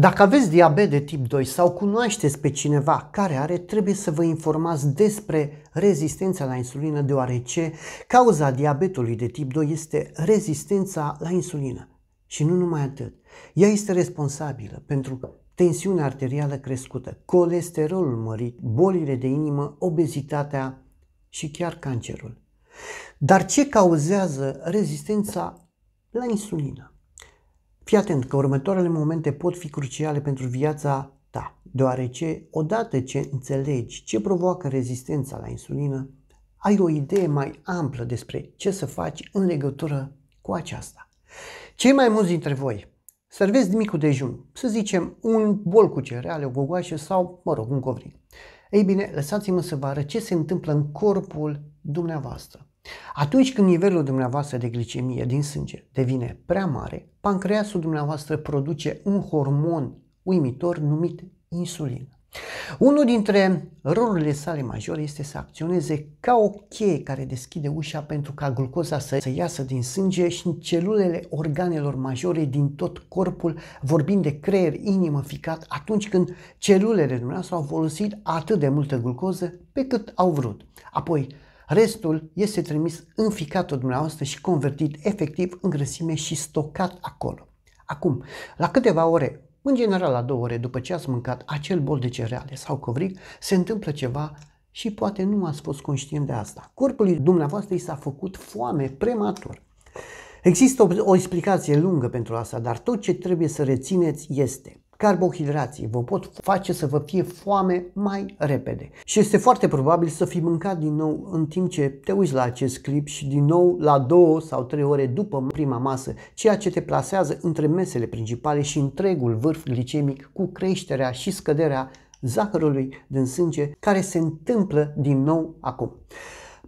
Dacă aveți diabet de tip 2 sau cunoașteți pe cineva care are, trebuie să vă informați despre rezistența la insulină, deoarece cauza diabetului de tip 2 este rezistența la insulină. Și nu numai atât. Ea este responsabilă pentru tensiunea arterială crescută, colesterolul mărit, bolile de inimă, obezitatea și chiar cancerul. Dar ce cauzează rezistența la insulină? Fii atent că următoarele momente pot fi cruciale pentru viața ta, deoarece odată ce înțelegi ce provoacă rezistența la insulină, ai o idee mai amplă despre ce să faci în legătură cu aceasta. Cei mai mulți dintre voi serveți micul dejun, să zicem un bol cu cereale, o gogoașă sau, mă rog, un covrig. Ei bine, lăsați-mă să vă arăt ce se întâmplă în corpul dumneavoastră. Atunci când nivelul dumneavoastră de glicemie din sânge devine prea mare, pancreasul dumneavoastră produce un hormon uimitor numit insulină. Unul dintre rolurile sale majore este să acționeze ca o cheie care deschide ușa pentru ca glucoza să, să iasă din sânge și celulele organelor majore din tot corpul, vorbind de creier, inimă, ficat, atunci când celulele dumneavoastră au folosit atât de multă glucoză pe cât au vrut. Apoi, Restul este trimis în ficatul dumneavoastră și convertit efectiv în grăsime și stocat acolo. Acum, la câteva ore, în general la două ore după ce ați mâncat acel bol de cereale sau covric, se întâmplă ceva și poate nu ați fost conștient de asta. Corpului dumneavoastră i s-a făcut foame prematur. Există o, o explicație lungă pentru asta, dar tot ce trebuie să rețineți este Carbohidrații vă pot face să vă fie foame mai repede și este foarte probabil să fi mâncat din nou în timp ce te uiți la acest clip și din nou la două sau trei ore după prima masă, ceea ce te plasează între mesele principale și întregul vârf glicemic cu creșterea și scăderea zahărului din sânge care se întâmplă din nou acum.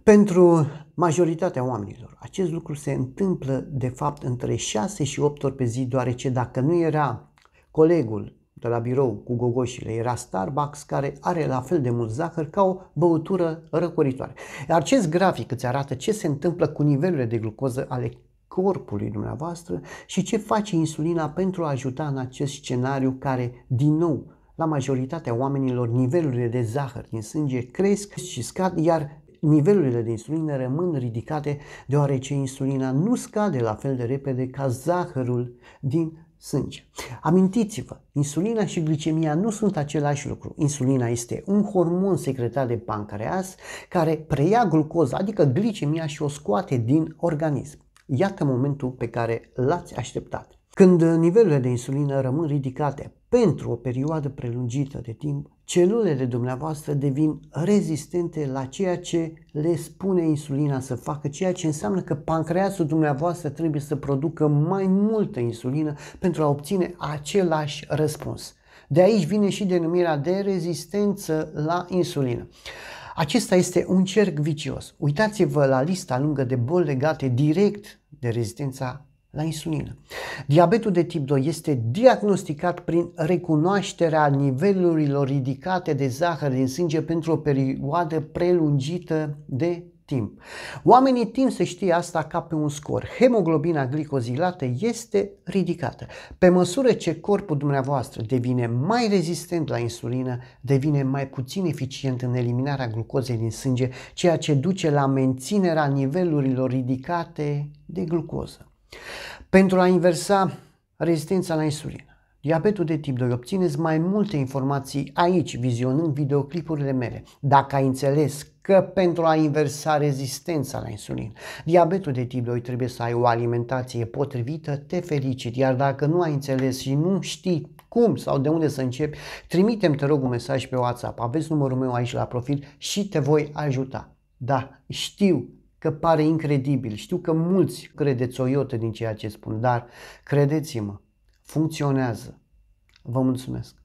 Pentru majoritatea oamenilor, acest lucru se întâmplă de fapt între 6 și 8 ori pe zi, deoarece dacă nu era Colegul de la birou cu gogoșile era Starbucks, care are la fel de mult zahăr ca o băutură răcoritoare. Acest grafic îți arată ce se întâmplă cu nivelurile de glucoză ale corpului dumneavoastră și ce face insulina pentru a ajuta în acest scenariu care, din nou, la majoritatea oamenilor nivelurile de zahăr din sânge cresc și scad, iar nivelurile de insulină rămân ridicate deoarece insulina nu scade la fel de repede ca zahărul din sânge. Amintiți-vă, insulina și glicemia nu sunt același lucru. Insulina este un hormon secretat de pancreas care preia glucoza, adică glicemia și o scoate din organism. Iată momentul pe care l-ați așteptat. Când nivelurile de insulină rămân ridicate pentru o perioadă prelungită de timp, celulele dumneavoastră devin rezistente la ceea ce le spune insulina să facă, ceea ce înseamnă că pancreasul dumneavoastră trebuie să producă mai multă insulină pentru a obține același răspuns. De aici vine și denumirea de rezistență la insulină. Acesta este un cerc vicios. Uitați-vă la lista lungă de boli legate direct de rezistența la insulină. Diabetul de tip 2 este diagnosticat prin recunoașterea nivelurilor ridicate de zahăr din sânge pentru o perioadă prelungită de timp. Oamenii timp să știe asta ca pe un scor. Hemoglobina glicozilată este ridicată. Pe măsură ce corpul dumneavoastră devine mai rezistent la insulină, devine mai puțin eficient în eliminarea glucozei din sânge, ceea ce duce la menținerea nivelurilor ridicate de glucoză. Pentru a inversa rezistența la insulină, diabetul de tip 2, obțineți mai multe informații aici, vizionând videoclipurile mele. Dacă ai înțeles că pentru a inversa rezistența la insulină, diabetul de tip 2 trebuie să ai o alimentație potrivită, te felicit, iar dacă nu ai înțeles și nu știi cum sau de unde să începi, trimite-mi, te rog, un mesaj pe WhatsApp. Aveți numărul meu aici la profil și te voi ajuta. Da, știu că pare incredibil. Știu că mulți credeți o iotă din ceea ce spun, dar credeți-mă, funcționează. Vă mulțumesc!